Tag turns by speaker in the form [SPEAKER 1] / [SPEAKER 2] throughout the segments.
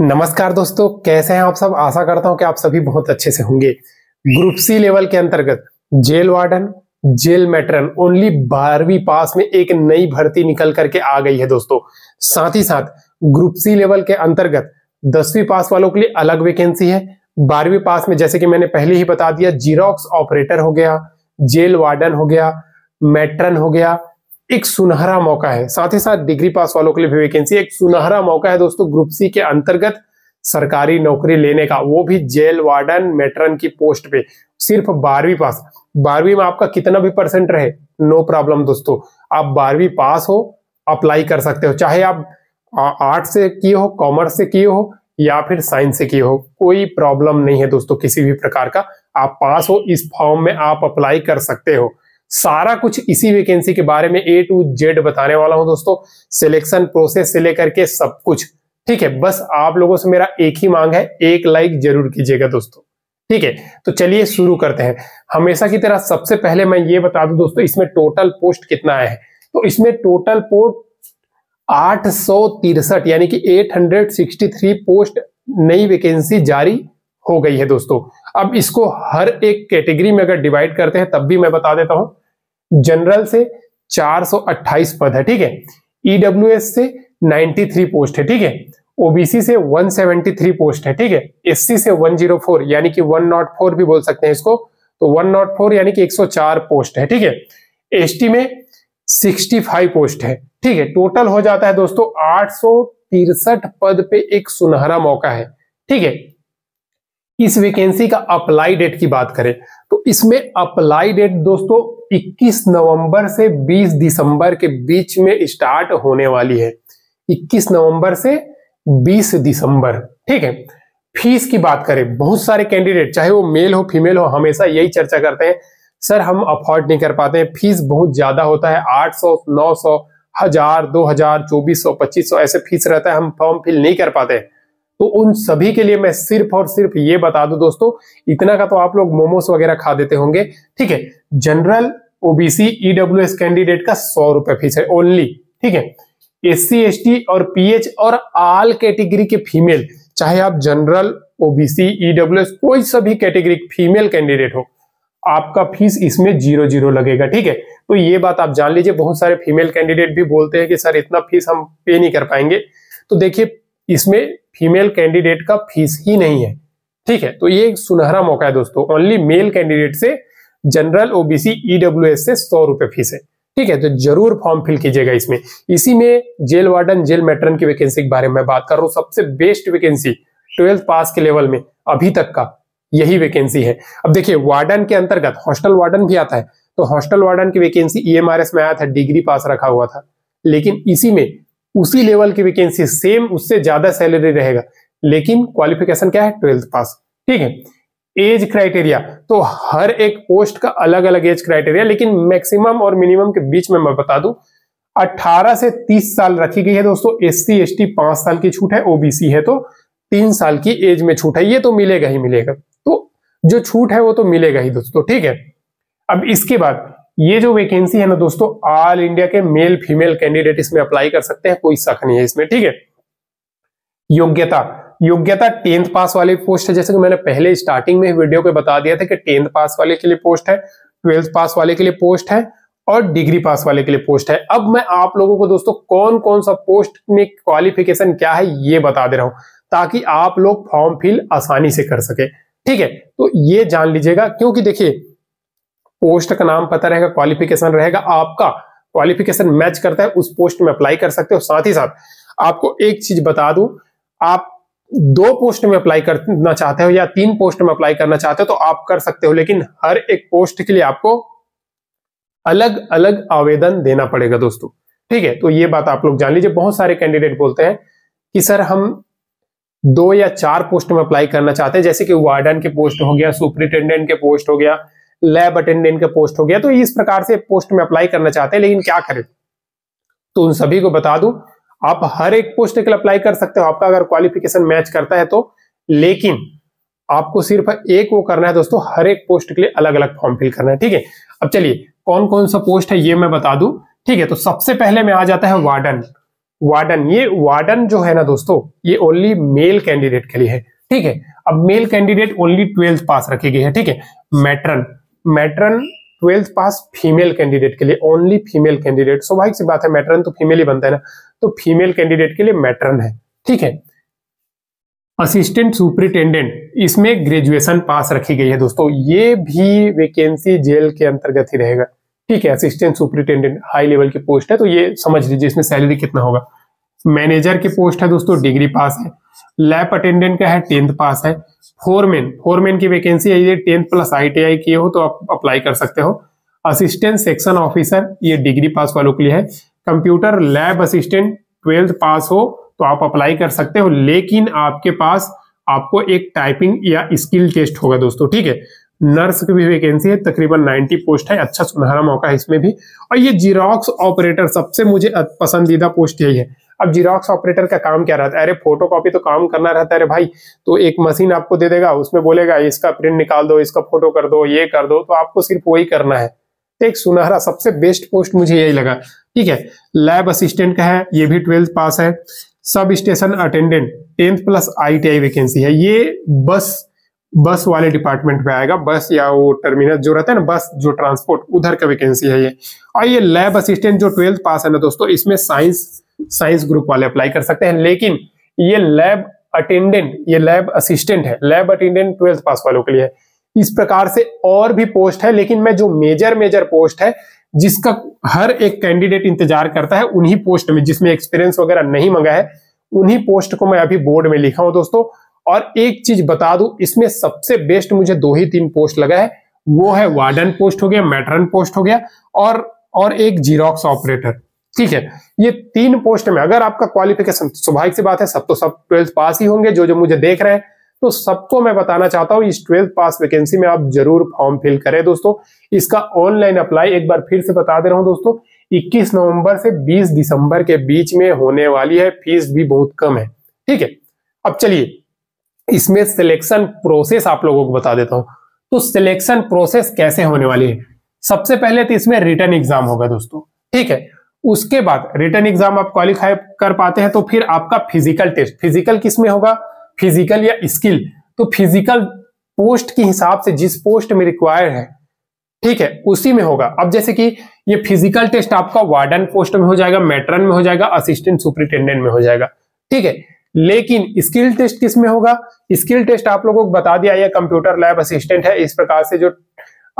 [SPEAKER 1] नमस्कार दोस्तों कैसे हैं आप सब आशा करता हूं कि आप सभी बहुत अच्छे से होंगे ग्रुप सी लेवल के अंतर्गत jail warden jail matron only बारहवीं पास में एक नई भर्ती निकल करके आ गई है दोस्तों साथ ही साथ ग्रुप सी लेवल के अंतर्गत दसवीं पास वालों के लिए अलग वैकेंसी है बारहवीं पास में जैसे कि मैंने पहले ही बता दिया जीरोक्स ऑपरेटर हो गया जेल वार्डन हो गया मैट्रन हो गया एक सुनहरा मौका है साथ ही साथ डिग्री पास वालों के लिए भी वैकेंसी एक सुनहरा मौका है दोस्तों ग्रुप सी के अंतर्गत सरकारी नौकरी लेने का वो भी जेल वार्डन मेटरन की पोस्ट पे सिर्फ बारहवीं पास बारहवीं में आपका कितना भी परसेंट रहे नो प्रॉब्लम दोस्तों आप बारहवीं पास हो अप्लाई कर सकते हो चाहे आप आर्ट से किए हो कॉमर्स से किए हो या फिर साइंस से किए हो कोई प्रॉब्लम नहीं है दोस्तों किसी भी प्रकार का आप पास हो इस फॉर्म में आप अप्लाई कर सकते हो सारा कुछ इसी वैकेंसी के बारे में ए टू जेड बताने वाला हूं दोस्तों सिलेक्शन प्रोसेस से लेकर के सब कुछ ठीक है बस आप लोगों से मेरा एक ही मांग है एक लाइक जरूर कीजिएगा दोस्तों ठीक है तो चलिए शुरू करते हैं हमेशा की तरह सबसे पहले मैं ये बता दूं दोस्तों इसमें टोटल पोस्ट कितना है तो इसमें टोटल पोस्ट आठ सौ तिरसठ यानी कि 863 पोस्ट नई वैकेंसी जारी हो गई है दोस्तों अब इसको हर एक कैटेगरी में अगर डिवाइड करते हैं तब भी मैं बता देता हूं जनरल से 428 पद है ठीक है ईडब्ल्यू e से 93 पोस्ट है ठीक है ओबीसी से 173 पोस्ट है ठीक है एससी से 104 यानी कि 104 भी बोल सकते हैं इसको तो 104 यानी कि 104 पोस्ट है ठीक है एसटी में 65 पोस्ट है ठीक है टोटल हो जाता है दोस्तों आठ पद पे एक सुनहरा मौका है ठीक है इस वैकेंसी का अप्लाई डेट की बात करें तो इसमें अप्लाई डेट दोस्तों 21 नवंबर से 20 दिसंबर के बीच में स्टार्ट होने वाली है 21 नवंबर से 20 दिसंबर ठीक है फीस की बात करें बहुत सारे कैंडिडेट चाहे वो मेल हो फीमेल हो हमेशा यही चर्चा करते हैं सर हम अफोर्ड नहीं कर पाते हैं फीस बहुत ज्यादा होता है 800 900 हजार दो हजार चौबीस सौ पच्चीस सौ ऐसे फीस रहता है हम फॉर्म फिल नहीं कर पाते हैं तो उन सभी के लिए मैं सिर्फ और सिर्फ ये बता दूं दोस्तों इतना का तो आप लोग मोमोस वगैरह खा देते होंगे ठीक है जनरल ओबीसी ईडब्ल्यू कैंडिडेट का सौ रुपए फीस है ओनली ठीक है एस सी और पीएच और आल कैटेगरी के फीमेल चाहे आप जनरल ओबीसी ईडब्ल्यू कोई सभी कैटेगरी फीमेल कैंडिडेट हो आपका फीस इसमें जीरो जीरो लगेगा ठीक है तो ये बात आप जान लीजिए बहुत सारे फीमेल कैंडिडेट भी बोलते हैं कि सर इतना फीस हम पे नहीं कर पाएंगे तो देखिए इसमें फीमेल कैंडिडेट का फीस ही नहीं है ठीक है तो ये एक सुनहरा मौका है दोस्तों ओनली मेल कैंडिडेट से जनरल ओबीसी ईडब्ल्यू से सौ रुपए फीस है ठीक है तो जरूर फॉर्म फिल कीजिएगा इसमें इसी में जेल वार्डन जेल मेट्रन की वैकेंसी के बारे में बात कर रहा हूं सबसे बेस्ट वैकेंसी ट्वेल्थ पास के लेवल में अभी तक का यही वैकेंसी है अब देखिए वार्डन के अंतर्गत हॉस्टल वार्डन भी आता है तो हॉस्टल वार्डन की वैकेंसी ईएमआरएस e में आया था डिग्री पास रखा हुआ था लेकिन इसी में उसी लेवल की वैकेंसी सेम उससे ज्यादा सैलरी रहेगा लेकिन क्वालिफिकेशन क्या है ट्वेल्थ पास ठीक है एज क्राइटेरिया तो हर एक पोस्ट का अलग अलग एज क्राइटेरिया लेकिन मैक्सिमम और मिनिमम के बीच में मैं बता दू 18 से 30 साल रखी गई है दोस्तों एस सी एस टी पांच साल की छूट है ओबीसी है तो तीन साल की एज में छूट है ये तो मिलेगा ही मिलेगा तो जो छूट है वो तो मिलेगा ही दोस्तों ठीक है अब इसके बाद ये जो वैकेंसी है ना दोस्तों ऑल इंडिया के मेल फीमेल कैंडिडेट इसमें अप्लाई कर सकते हैं कोई शक नहीं है इसमें ठीक है योग्यता योग्यता टेंथ पास वाले पोस्ट है जैसे कि मैंने पहले स्टार्टिंग में वीडियो के बता दिया था कि टेंथ पास वाले के लिए पोस्ट है ट्वेल्थ पास वाले के लिए पोस्ट है और डिग्री पास वाले के लिए पोस्ट है अब मैं आप लोगों को दोस्तों कौन कौन सा पोस्ट में क्वालिफिकेशन क्या है ये बता दे रहा हूं ताकि आप लोग फॉर्म फिल आसानी से कर सके ठीक है तो ये जान लीजिएगा क्योंकि देखिए पोस्ट का नाम पता रहेगा क्वालिफिकेशन रहेगा आपका क्वालिफिकेशन मैच करता है उस पोस्ट में अप्लाई कर सकते हो साथ ही साथ आपको एक चीज बता दू आप दो पोस्ट में अप्लाई करना चाहते हो या तीन पोस्ट में अप्लाई करना चाहते हो तो आप कर सकते हो लेकिन हर एक पोस्ट के लिए आपको अलग अलग आवेदन देना पड़ेगा दोस्तों ठीक है तो ये बात आप लोग जान लीजिए बहुत सारे कैंडिडेट बोलते हैं कि सर हम दो या चार पोस्ट में अप्लाई करना चाहते हैं जैसे कि वार्डन के पोस्ट हो गया सुपरिटेंडेंट के पोस्ट हो गया लैब अटेंडेंट का पोस्ट हो गया तो इस प्रकार से पोस्ट में अप्लाई करना चाहते हैं लेकिन क्या करें तो उन सभी को बता दू आप हर एक पोस्ट के लिए अप्लाई कर सकते हो आपका अगर क्वालिफिकेशन मैच करता है तो लेकिन आपको सिर्फ एक वो करना है दोस्तों हर एक पोस्ट के लिए अलग अलग फॉर्म फिल करना है ठीक है अब चलिए कौन कौन सा पोस्ट है ये मैं बता दू ठीक है तो सबसे पहले में आ जाता है वार्डन वार्डन ये वार्डन जो है ना दोस्तों ये ओनली मेल कैंडिडेट के लिए है ठीक है अब male candidate only twelfth pass रखी गई है ठीक है matron matron twelfth pass female candidate के लिए ओनली फीमेल कैंडिडेट स्वाभाविक सी बात है मैटरन तो फीमेल ही बनता है ना तो फीमेल कैंडिडेट के लिए मैटरन है ठीक है असिस्टेंट सुपरिटेंडेंट इसमें ग्रेजुएशन पास रखी गई है दोस्तों ये भी वैकेंसी जेल के अंतर्गत ही रहेगा ठीक है असिस्टेंट सुपरिटेंडेंट हाई लेवल की पोस्ट है तो ये समझ लीजिए इसमें सैलरी कितना होगा मैनेजर की पोस्ट है दोस्तों डिग्री पास है लैब अटेंडेंट का है टेंथ पास है फोरमैन फोरमैन की वैकेंसी है ये tenth plus I T I किए हो तो आप अप्लाई कर सकते हो असिस्टेंट सेक्शन ऑफिसर ये डिग्री पास वालों के लिए है computer lab assistant twelfth pass हो तो आप अप्लाई कर सकते हो लेकिन आपके पास आपको एक टाइपिंग या स्किल टेस्ट होगा दोस्तों ठीक है नर्स की भी वैकेंसी है तकरीबन 90 पोस्ट है अच्छा सुनहरा मौका है इसमें भी और ये जीरोक्स ऑपरेटर सबसे मुझे पसंदीदा पोस्ट यही है अब जीरोक्स ऑपरेटर का काम क्या रहता है अरे फोटो कॉपी तो काम करना रहता है अरे भाई तो एक मशीन आपको दे देगा उसमें बोलेगा इसका प्रिंट निकाल दो इसका फोटो कर दो ये कर दो तो आपको सिर्फ वही करना है तो एक सुनहरा सबसे बेस्ट पोस्ट मुझे यही लगा ठीक है लैब असिस्टेंट का है ये भी ट्वेल्थ पास है सब स्टेशन अटेंडेंट टेंथ प्लस आई वैकेंसी है ये बस बस वाले डिपार्टमेंट में आएगा बस या वो टर्मिनल जो रहता है ना बस जो ट्रांसपोर्ट उधर का वैकेंसी है ये और ये लैब असिस्टेंट जो ट्वेल्थ पास है ना दोस्तों इसमें साइंस साइंस ग्रुप वाले अप्लाई कर सकते हैं लेकिन ये लैब अटेंडेंट ये लैब असिस्टेंट है लैब अटेंडेंट ट्वेल्थ पास वालों के लिए इस प्रकार से और भी पोस्ट है लेकिन मैं जो मेजर मेजर पोस्ट है जिसका हर एक कैंडिडेट इंतजार करता है उन्हीं पोस्ट में जिसमें एक्सपीरियंस वगैरह नहीं मंगा है उन्हीं पोस्ट को मैं अभी बोर्ड में लिखा हूं दोस्तों और एक चीज बता दू इसमें सबसे बेस्ट मुझे दो ही तीन पोस्ट लगा है वो है वार्डन पोस्ट हो गया मैटरन पोस्ट हो गया और और एक जीरोक्स ऑपरेटर ठीक है ये तीन पोस्ट में अगर आपका क्वालिफिकेशन स्वाभाविक से बात है सब तो सब ट्वेल्थ पास ही होंगे जो जो मुझे देख रहे हैं तो सबको मैं बताना चाहता हूं इस ट्वेल्थ पास वैकेंसी में आप जरूर फॉर्म फिल करें दोस्तों इसका ऑनलाइन अप्लाई एक बार फिर से बता दे रहा हूं दोस्तों इक्कीस नवंबर से बीस दिसंबर के बीच में होने वाली है फीस भी बहुत कम है ठीक है अब चलिए इसमें सिलेक्शन प्रोसेस आप लोगों को बता देता हूं तो सिलेक्शन प्रोसेस कैसे होने वाली है सबसे पहले तो इसमें रिटर्न एग्जाम होगा दोस्तों ठीक है उसके बाद रिटर्न एग्जाम आप क्वालिफाई कर पाते हैं तो फिर आपका फिजिकल टेस्ट फिजिकल किस में होगा फिजिकल या स्किल तो फिजिकल पोस्ट के हिसाब से जिस पोस्ट में रिक्वायर है ठीक है उसी में होगा अब जैसे कि ये फिजिकल टेस्ट आपका वार्डन पोस्ट में हो जाएगा मेट्रन में हो जाएगा असिस्टेंट सुपरिटेंडेंट में हो जाएगा ठीक है लेकिन स्किल टेस्ट किस में होगा स्किल टेस्ट आप लोगों को बता दिया यह कंप्यूटर लैब असिस्टेंट है इस प्रकार से जो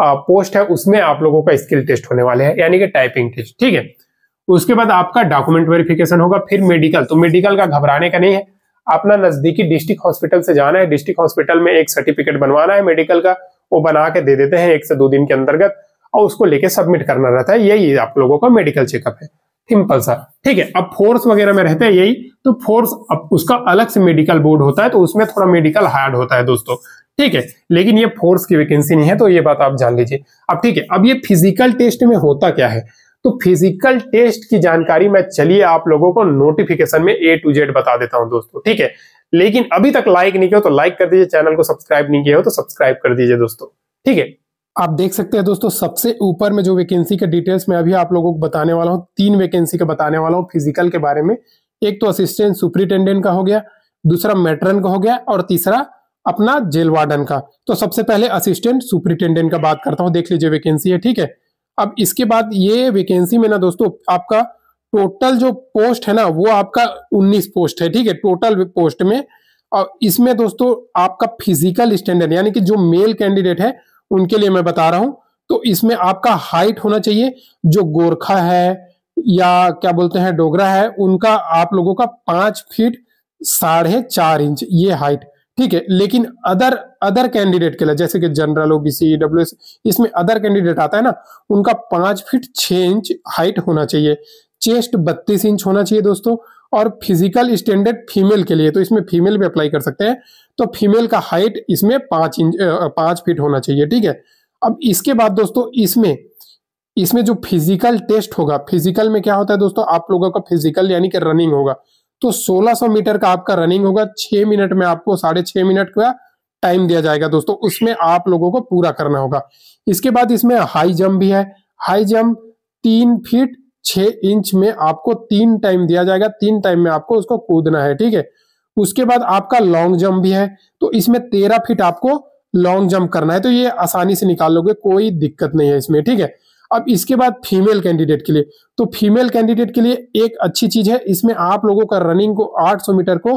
[SPEAKER 1] पोस्ट है उसमें आप लोगों का स्किल टेस्ट होने वाले हैं यानी कि टाइपिंग टेस्ट ठीक है उसके बाद आपका डॉक्यूमेंट वेरिफिकेशन होगा फिर मेडिकल तो मेडिकल का घबराने का नहीं है अपना नजदीकी डिस्ट्रिक्ट हॉस्पिटल से जाना है डिस्ट्रिक्ट हॉस्पिटल में एक सर्टिफिकेट बनवाना है मेडिकल का वो बना के दे देते हैं एक से दो दिन के अंतर्गत और उसको लेके सबमिट करना रहता है यही आप लोगों का मेडिकल चेकअप है सिंपल सा ठीक है अब फोर्स वगैरह में रहते हैं यही तो फोर्स अब उसका अलग से मेडिकल बोर्ड होता है तो उसमें थोड़ा मेडिकल हार्ड होता है दोस्तों ठीक है लेकिन ये फोर्स की वैकेंसी नहीं है तो ये बात आप जान लीजिए अब ठीक है अब ये फिजिकल टेस्ट में होता क्या है तो फिजिकल टेस्ट की जानकारी मैं चलिए आप लोगों को नोटिफिकेशन में ए टू जेड बता देता हूं दोस्तों ठीक है लेकिन अभी तक लाइक नहीं किया तो लाइक कर दीजिए चैनल को सब्सक्राइब नहीं किया हो तो सब्सक्राइब कर दीजिए दोस्तों ठीक है आप देख सकते हैं दोस्तों सबसे ऊपर में जो वैकेंसी के डिटेल्स में अभी आप लोगों को बताने वाला हूँ तीन वैकेंसी का बताने वाला हूँ फिजिकल के बारे में एक तो असिस्टेंट सुप्रिंटेंडेंट का हो गया दूसरा मेटरन का हो गया और तीसरा अपना जेल वार्डन का तो सबसे पहले असिस्टेंट सुप्रिंटेंडेंट का बात करता हूँ देख लीजिए वैकेंसी है ठीक है अब इसके बाद ये वैकेंसी में ना दोस्तों आपका टोटल जो पोस्ट है ना वो आपका उन्नीस पोस्ट है ठीक है टोटल पोस्ट में और इसमें दोस्तों आपका फिजिकल स्टैंडर्ड यानी कि जो मेल कैंडिडेट है उनके लिए मैं बता रहा हूं तो इसमें आपका हाइट होना चाहिए जो गोरखा है या क्या बोलते हैं डोगरा है उनका आप लोगों का पांच फीट साढ़े चार इंच ये हाइट ठीक है लेकिन अदर अदर कैंडिडेट के लिए जैसे कि जनरल ओबीसी डब्ल्यू इसमें अदर कैंडिडेट आता है ना उनका पांच फीट छह इंच हाइट होना चाहिए चेस्ट बत्तीस इंच होना चाहिए दोस्तों और फिजिकल स्टैंडर्ड फीमेल के लिए तो इसमें फीमेल भी अप्लाई कर सकते हैं तो फीमेल का हाइट इसमें पांच इंच पांच फीट होना चाहिए ठीक है अब इसके बाद दोस्तों इसमें इसमें जो फिजिकल टेस्ट होगा फिजिकल में क्या होता है दोस्तों आप लोगों का फिजिकल यानी कि रनिंग होगा तो 1600 मीटर का आपका रनिंग होगा छह मिनट में आपको साढ़े छः मिनट का टाइम दिया जाएगा दोस्तों उसमें आप लोगों को पूरा करना होगा इसके बाद इसमें हाई जम्प भी है हाई जम्प तीन फीट छह इंच में आपको तीन टाइम दिया जाएगा तीन टाइम में आपको उसको कूदना है ठीक है उसके बाद आपका लॉन्ग जंप भी है तो इसमें तेरह फीट आपको लॉन्ग जंप करना है तो ये आसानी से निकाल लोगे कोई दिक्कत नहीं है इसमें ठीक है अब इसके बाद फीमेल कैंडिडेट के लिए तो फीमेल कैंडिडेट के लिए एक अच्छी चीज है इसमें आप लोगों का रनिंग को 800 मीटर को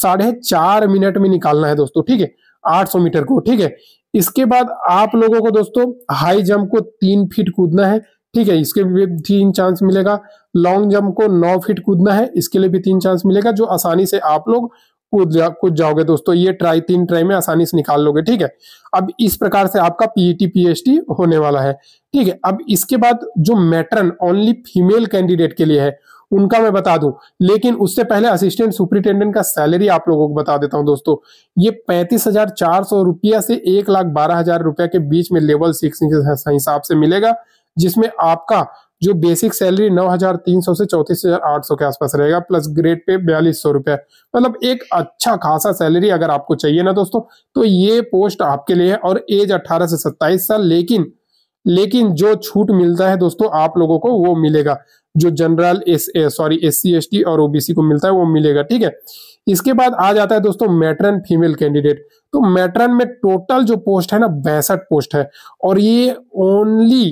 [SPEAKER 1] साढ़े चार मिनट में निकालना है दोस्तों ठीक है 800 मीटर को ठीक है इसके बाद आप लोगों को दोस्तों हाई जंप को तीन फीट कूदना है ठीक है इसके भी तीन चांस मिलेगा लॉन्ग जंप को नौ फीट कूदना है इसके लिए भी तीन चांस मिलेगा जो आसानी से आप लोग कूद जा कूद जाओगे दोस्तों ये ट्राई तीन ट्राई में आसानी से निकाल लोगे ठीक है अब इस प्रकार से आपका पीईटी पीएचडी e होने वाला है ठीक है अब इसके बाद जो मैटरन ओनली फीमेल कैंडिडेट के लिए है उनका मैं बता दूं लेकिन उससे पहले असिस्टेंट सुपरिटेंडेंट का सैलरी आप लोगों को बता देता हूं दोस्तों ये पैंतीस हजार चार सौ रुपया से एक लाख बारह हजार रुपया के बीच में लेवल सिक्स हिसाब से मिलेगा जिसमें आपका जो बेसिक सैलरी 9,300 से सौ के आसपास रहेगा प्लस ग्रेड पे बयालीस सौ रुपया मतलब एक अच्छा खासा सैलरी अगर आपको चाहिए ना दोस्तों तो ये पोस्ट आपके लिए है और एज 18 से 27 साल लेकिन लेकिन जो छूट मिलता है दोस्तों आप लोगों को वो मिलेगा जो general S sorry S C S T और ओबीसी को मिलता है वो मिलेगा ठीक है इसके बाद आ जाता है दोस्तों मैट्रन फीमेल कैंडिडेट तो मैट्रन में टोटल जो पोस्ट है ना बैसठ पोस्ट है और ये ओनली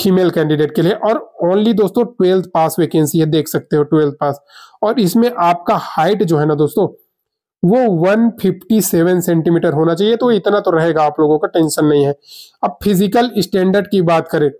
[SPEAKER 1] फीमेल कैंडिडेट के लिए और ओनली दोस्तों ट्वेल्थ पास वैकेंसी है देख सकते हो ट्वेल्थ पास और इसमें आपका हाइट जो है ना दोस्तों वो 157 सेंटीमीटर होना चाहिए तो इतना तो रहेगा आप लोगों का टेंशन नहीं है अब फिजिकल स्टैंडर्ड की बात करें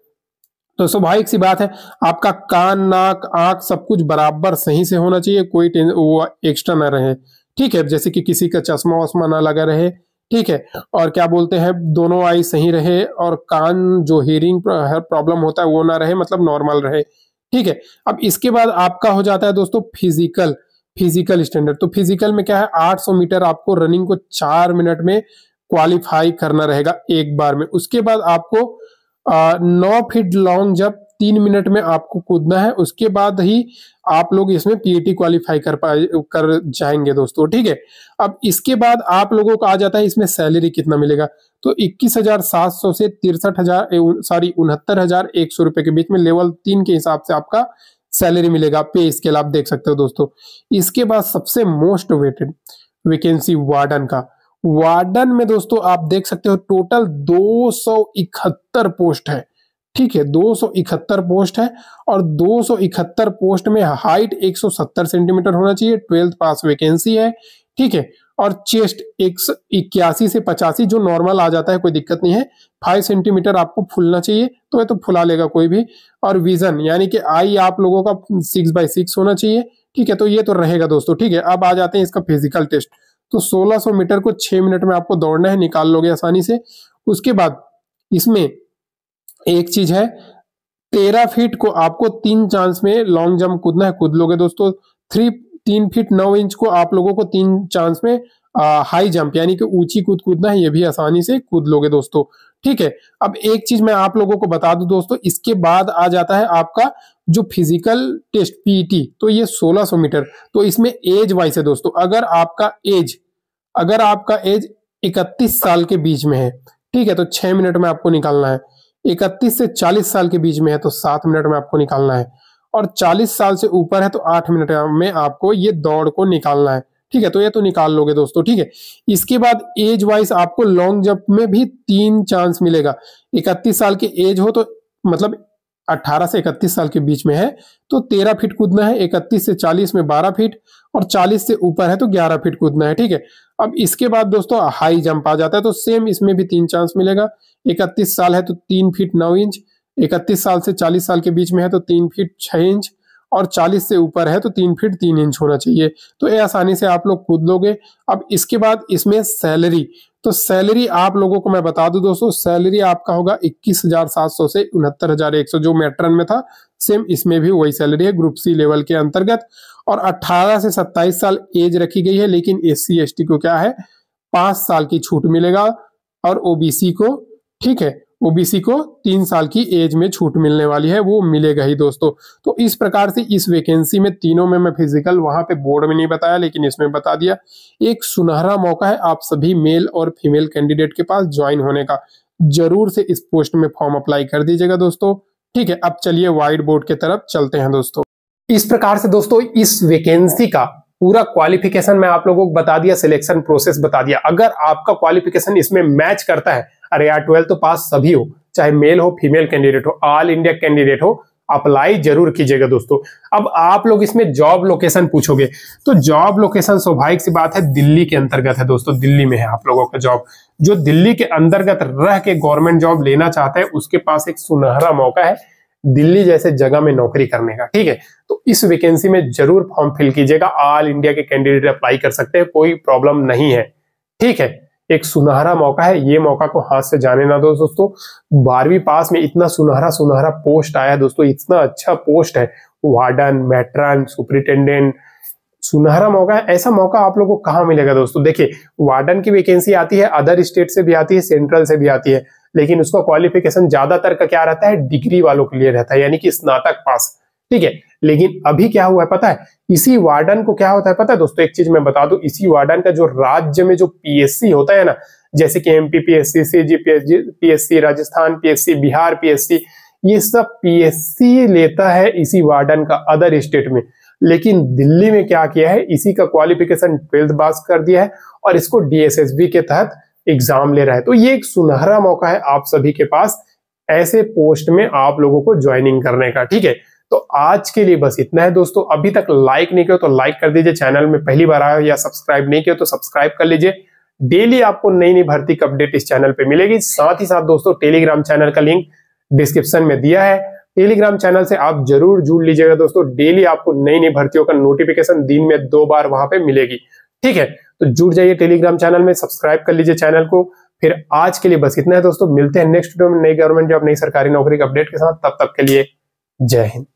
[SPEAKER 1] तो स्वाभाविक सी बात है आपका कान नाक आंख सब कुछ बराबर सही से होना चाहिए कोई वो एक्स्ट्रा ना रहे ठीक है जैसे कि किसी का चश्मा वश्मा ना लगा रहे ठीक है और क्या बोलते हैं दोनों आई सही रहे और कान जो हियरिंग प्रॉब्लम होता है वो ना रहे मतलब नॉर्मल रहे ठीक है अब इसके बाद आपका हो जाता है दोस्तों फिजिकल फिजिकल स्टैंडर्ड तो फिजिकल में क्या है 800 मीटर आपको रनिंग को चार मिनट में क्वालिफाई करना रहेगा एक बार में उसके बाद आपको नौ फीट लॉन्ग जब तीन मिनट में आपको कूदना है उसके बाद ही आप लोग इसमें पीएटी क्वालिफाई कर पाए कर जाएंगे दोस्तों ठीक है अब इसके बाद आप लोगों को आ जाता है इसमें सैलरी कितना मिलेगा तो इक्कीस हजार सात सौ से तिरसठ हजार सॉरी उनहत्तर हजार एक सौ रुपए के बीच में लेवल तीन के हिसाब से आपका सैलरी मिलेगा पे स्केल आप देख सकते हो दोस्तों इसके बाद सबसे मोस्ट वेटेड वैकेंसी वार्डन का वार्डन में दोस्तों आप देख सकते हो टोटल दो पोस्ट है ठीक है इकहत्तर पोस्ट है और इकहत्तर पोस्ट में हाइट 170 सेंटीमीटर होना चाहिए ट्वेल्थ पास वैकेंसी है ठीक है और चेस्ट एक इक्यासी से पचासी जो नॉर्मल आ जाता है कोई दिक्कत नहीं है फाइव सेंटीमीटर आपको फूलना चाहिए तो ये तो फुला लेगा कोई भी और विजन यानी कि आई आप लोगों का सिक्स बाई सिक्स होना चाहिए ठीक है तो ये तो रहेगा दोस्तों ठीक है अब आ जाते हैं इसका फिजिकल टेस्ट तो 1600 मीटर को 6 मिनट में आपको दौड़ना है निकाल लोगे आसानी से उसके बाद इसमें एक चीज है तेरह फीट को आपको तीन चांस में लॉन्ग जंप कूदना है कूद लोगे दोस्तों थ्री तीन फीट नौ इंच को आप लोगों को तीन चांस में आ, हाई जंप यानी कि ऊंची कूद कूदना है ये भी आसानी से कूद लोगे दोस्तों ठीक है अब एक चीज मैं आप लोगों को बता दूं दोस्तों इसके बाद आ जाता है आपका जो फिजिकल टेस्ट पीटी तो ये 1600 मीटर तो इसमें एज वाइज है दोस्तों अगर आपका एज अगर आपका एज 31 साल के बीच में है ठीक है तो 6 मिनट में आपको निकालना है इकतीस से चालीस साल के बीच में है तो सात मिनट में आपको निकालना है और चालीस साल से ऊपर है तो आठ मिनट में आपको ये दौड़ को निकालना है ठीक है तो ये तो निकाल लोगे दोस्तों ठीक है इसके बाद एज वाइज आपको लॉन्ग जंप में भी तीन चांस मिलेगा इकतीस साल के एज हो तो मतलब 18 से 31 साल के बीच में है तो 13 फीट कूदना है 31 से 40 में 12 फीट और 40 से ऊपर है तो 11 फीट कूदना है ठीक है अब इसके बाद दोस्तों हाई जंप आ जाता है तो सेम इसमें भी तीन चांस मिलेगा 31 साल है तो तीन फीट नौ इंच 31 साल से 40 साल के बीच में है तो तीन फीट 6 इंच और 40 से ऊपर है तो तीन फीट तीन इंच होना चाहिए तो ये आसानी से आप लोग कूद लोगे अब इसके बाद इसमें सैलरी तो सैलरी आप लोगों को मैं बता दूं दोस्तों सैलरी आपका होगा 21,700 से उनहत्तर जो मैट्रन में था सेम इसमें भी वही सैलरी है ग्रुप सी लेवल के अंतर्गत और 18 से 27 साल एज रखी गई है लेकिन एस सी को क्या है पांच साल की छूट मिलेगा और ओबीसी को ठीक है ओबीसी को तीन साल की एज में छूट मिलने वाली है वो मिलेगा ही दोस्तों तो इस प्रकार से इस वैकेंसी में तीनों में मैं फिजिकल वहां पे बोर्ड में नहीं बताया लेकिन इसमें बता दिया एक सुनहरा मौका है आप सभी मेल और फीमेल कैंडिडेट के पास ज्वाइन होने का जरूर से इस पोस्ट में फॉर्म अप्लाई कर दीजिएगा दोस्तों ठीक है अब चलिए व्हाइट बोर्ड की तरफ चलते हैं दोस्तों इस प्रकार से दोस्तों इस वेकेंसी का पूरा क्वालिफिकेशन मैं आप लोगों को बता दिया सिलेक्शन प्रोसेस बता दिया अगर आपका क्वालिफिकेशन इसमें मैच करता है अरे यार ट्वेल्थ तो पास सभी हो चाहे मेल हो फीमेल कैंडिडेट हो ऑल इंडिया कैंडिडेट हो अप्लाई जरूर कीजिएगा दोस्तों अब आप लोग इसमें जॉब लोकेशन पूछोगे तो जॉब लोकेशन स्वाभाविक सी बात है दिल्ली के अंतर्गत है दोस्तों दिल्ली में है आप लोगों का जॉब जो दिल्ली के अंतर्गत रह के गवर्नमेंट जॉब लेना चाहता है उसके पास एक सुनहरा मौका है दिल्ली जैसे जगह में नौकरी करने का ठीक है तो इस वैकेंसी में जरूर फॉर्म फिल कीजिएगा ऑल इंडिया के कैंडिडेट अप्लाई कर सकते हैं कोई प्रॉब्लम नहीं है ठीक है एक सुनहरा मौका है ये मौका को हाथ से जाने ना दो दोस्तों बारहवीं पास में इतना सुनहरा सुनहरा पोस्ट आया दोस्तों इतना अच्छा पोस्ट है वार्डन मैट्रन सुप्रिटेंडेंट सुनहरा मौका है ऐसा मौका आप लोगों को कहाँ मिलेगा दोस्तों देखिए वार्डन की वैकेंसी आती है अदर स्टेट से भी आती है सेंट्रल से भी आती है लेकिन उसका क्वालिफिकेशन ज्यादातर का क्या रहता है डिग्री वालों के लिए रहता है यानी कि स्नातक पास ठीक है लेकिन अभी क्या हुआ है पता है इसी वार्डन को क्या होता है पता है दोस्तों एक चीज मैं बता दू इसी वार्डन का जो राज्य में जो पीएससी होता है ना जैसे कि M P CG PSC Rajasthan PSC Bihar PSC ये सब पीएससी लेता है इसी वार्डन का अदर स्टेट में लेकिन दिल्ली में क्या किया है इसी का क्वालिफिकेशन ट्वेल्थ पास कर दिया है और इसको डीएसएसबी के तहत एग्जाम ले रहा है तो ये एक सुनहरा मौका है आप सभी के पास ऐसे पोस्ट में आप लोगों को ज्वाइनिंग करने का ठीक है तो आज के लिए बस इतना है दोस्तों अभी तक लाइक नहीं किया तो लाइक कर दीजिए चैनल में पहली बार आया या सब्सक्राइब नहीं किया तो सब्सक्राइब कर लीजिए डेली आपको नई नई भर्ती की अपडेट इस चैनल पे मिलेगी साथ ही साथ दोस्तों टेलीग्राम चैनल का लिंक डिस्क्रिप्शन में दिया है टेलीग्राम चैनल से आप जरूर जुड़ लीजिएगा दोस्तों डेली आपको नई नई भर्तियों का नोटिफिकेशन दिन में दो बार वहां पे मिलेगी ठीक है तो जुड़ जाइए टेलीग्राम चैनल में सब्सक्राइब कर लीजिए चैनल को फिर आज के लिए बस इतना है दोस्तों मिलते हैं नेक्स्ट वीडियो में नई गवर्नमेंट जॉब नई सरकारी नौकरी के अपडेट के साथ तब तक के लिए जय हिंद